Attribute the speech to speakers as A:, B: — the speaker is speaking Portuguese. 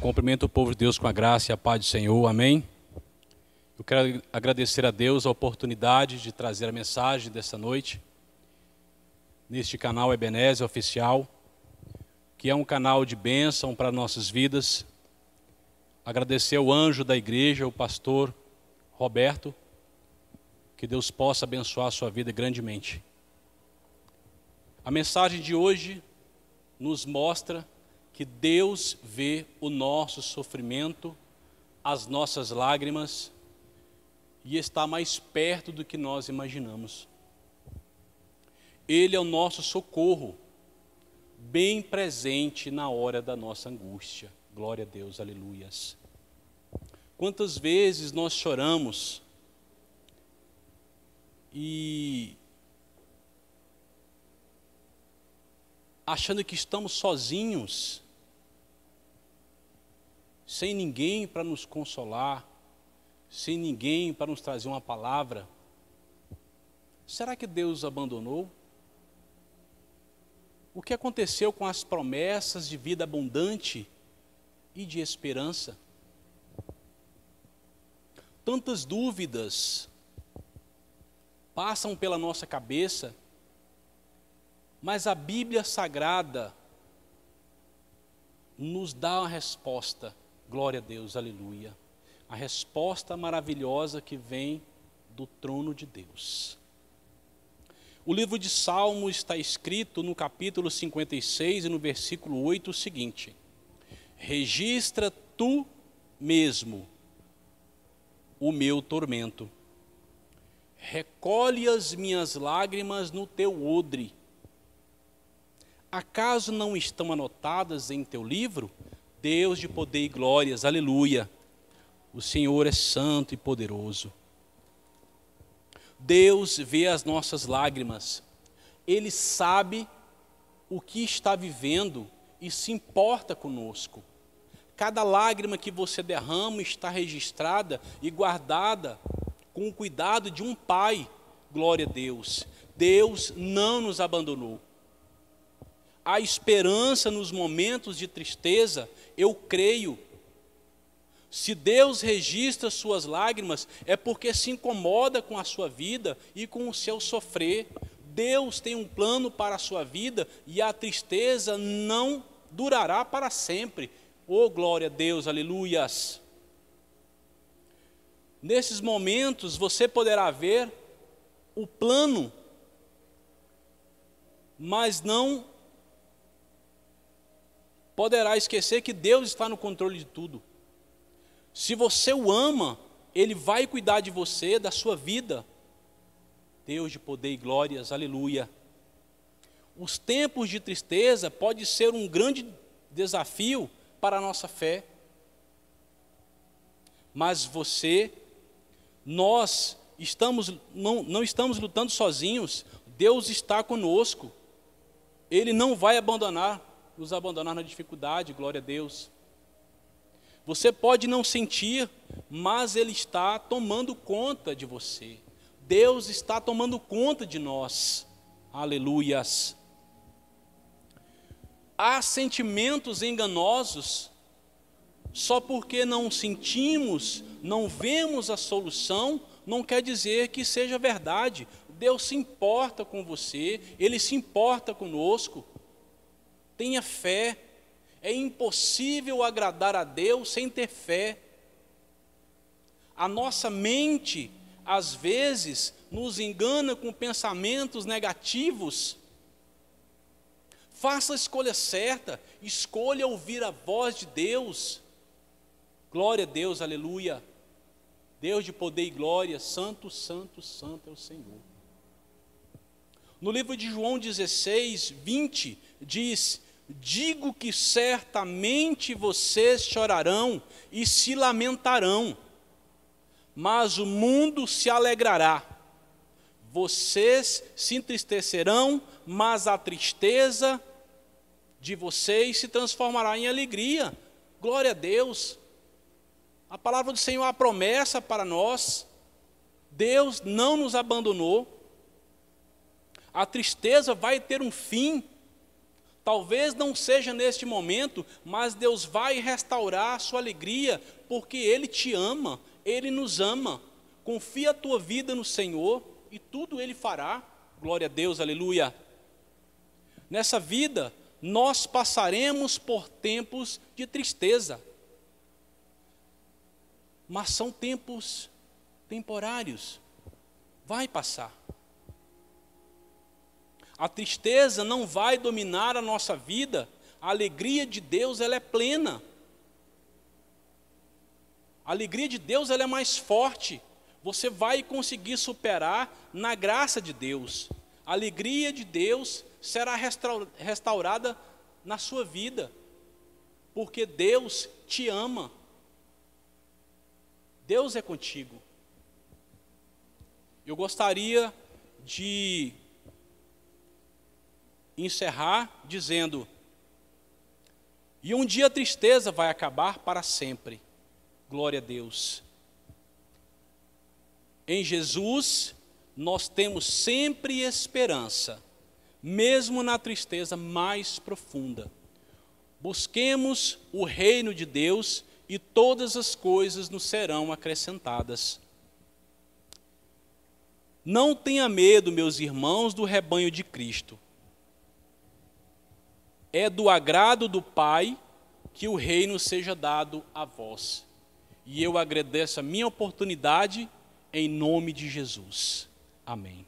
A: Cumprimento o povo de Deus com a graça e a paz do Senhor. Amém. Eu quero agradecer a Deus a oportunidade de trazer a mensagem desta noite neste canal Ebenezer Oficial, que é um canal de bênção para nossas vidas. Agradecer ao anjo da igreja, o pastor Roberto, que Deus possa abençoar a sua vida grandemente. A mensagem de hoje nos mostra que Deus vê o nosso sofrimento, as nossas lágrimas e está mais perto do que nós imaginamos. Ele é o nosso socorro, bem presente na hora da nossa angústia. Glória a Deus, aleluias. Quantas vezes nós choramos e achando que estamos sozinhos, sem ninguém para nos consolar, sem ninguém para nos trazer uma palavra. Será que Deus abandonou? O que aconteceu com as promessas de vida abundante e de esperança? Tantas dúvidas passam pela nossa cabeça, mas a Bíblia Sagrada nos dá a resposta Glória a Deus, aleluia. A resposta maravilhosa que vem do trono de Deus. O livro de Salmos está escrito no capítulo 56 e no versículo 8 o seguinte: Registra tu mesmo o meu tormento. Recolhe as minhas lágrimas no teu odre. Acaso não estão anotadas em teu livro? Deus de poder e glórias, aleluia. O Senhor é santo e poderoso. Deus vê as nossas lágrimas, Ele sabe o que está vivendo e se importa conosco. Cada lágrima que você derrama está registrada e guardada com o cuidado de um pai. Glória a Deus. Deus não nos abandonou a esperança nos momentos de tristeza, eu creio. Se Deus registra suas lágrimas, é porque se incomoda com a sua vida e com o seu sofrer. Deus tem um plano para a sua vida e a tristeza não durará para sempre. Oh, glória a Deus, aleluias! Nesses momentos você poderá ver o plano, mas não poderá esquecer que Deus está no controle de tudo. Se você o ama, ele vai cuidar de você, da sua vida. Deus de poder e glórias, aleluia. Os tempos de tristeza pode ser um grande desafio para a nossa fé. Mas você, nós estamos não, não estamos lutando sozinhos. Deus está conosco. Ele não vai abandonar nos abandonar na dificuldade, glória a Deus. Você pode não sentir, mas Ele está tomando conta de você. Deus está tomando conta de nós. Aleluias. Há sentimentos enganosos só porque não sentimos, não vemos a solução, não quer dizer que seja verdade. Deus se importa com você, Ele se importa conosco. Tenha fé. É impossível agradar a Deus sem ter fé. A nossa mente, às vezes, nos engana com pensamentos negativos. Faça a escolha certa, escolha ouvir a voz de Deus. Glória a Deus, aleluia. Deus de poder e glória, santo, santo, santo é o Senhor. No livro de João 16, 20, diz: digo que certamente vocês chorarão e se lamentarão, mas o mundo se alegrará. Vocês se entristecerão, mas a tristeza de vocês se transformará em alegria. Glória a Deus. A palavra do Senhor é a promessa para nós. Deus não nos abandonou. A tristeza vai ter um fim, Talvez não seja neste momento, mas Deus vai restaurar a sua alegria, porque Ele te ama, Ele nos ama. Confia a tua vida no Senhor e tudo Ele fará. Glória a Deus, aleluia. Nessa vida, nós passaremos por tempos de tristeza, mas são tempos temporários, vai passar. A tristeza não vai dominar a nossa vida. A alegria de Deus ela é plena. A alegria de Deus ela é mais forte. Você vai conseguir superar na graça de Deus. A alegria de Deus será restaurada na sua vida, porque Deus te ama. Deus é contigo. Eu gostaria de encerrar dizendo: E um dia a tristeza vai acabar para sempre. Glória a Deus. Em Jesus, nós temos sempre esperança, mesmo na tristeza mais profunda. Busquemos o reino de Deus e todas as coisas nos serão acrescentadas. Não tenha medo, meus irmãos, do rebanho de Cristo. É do agrado do Pai que o reino seja dado a vós. E eu agradeço a minha oportunidade em nome de Jesus. Amém.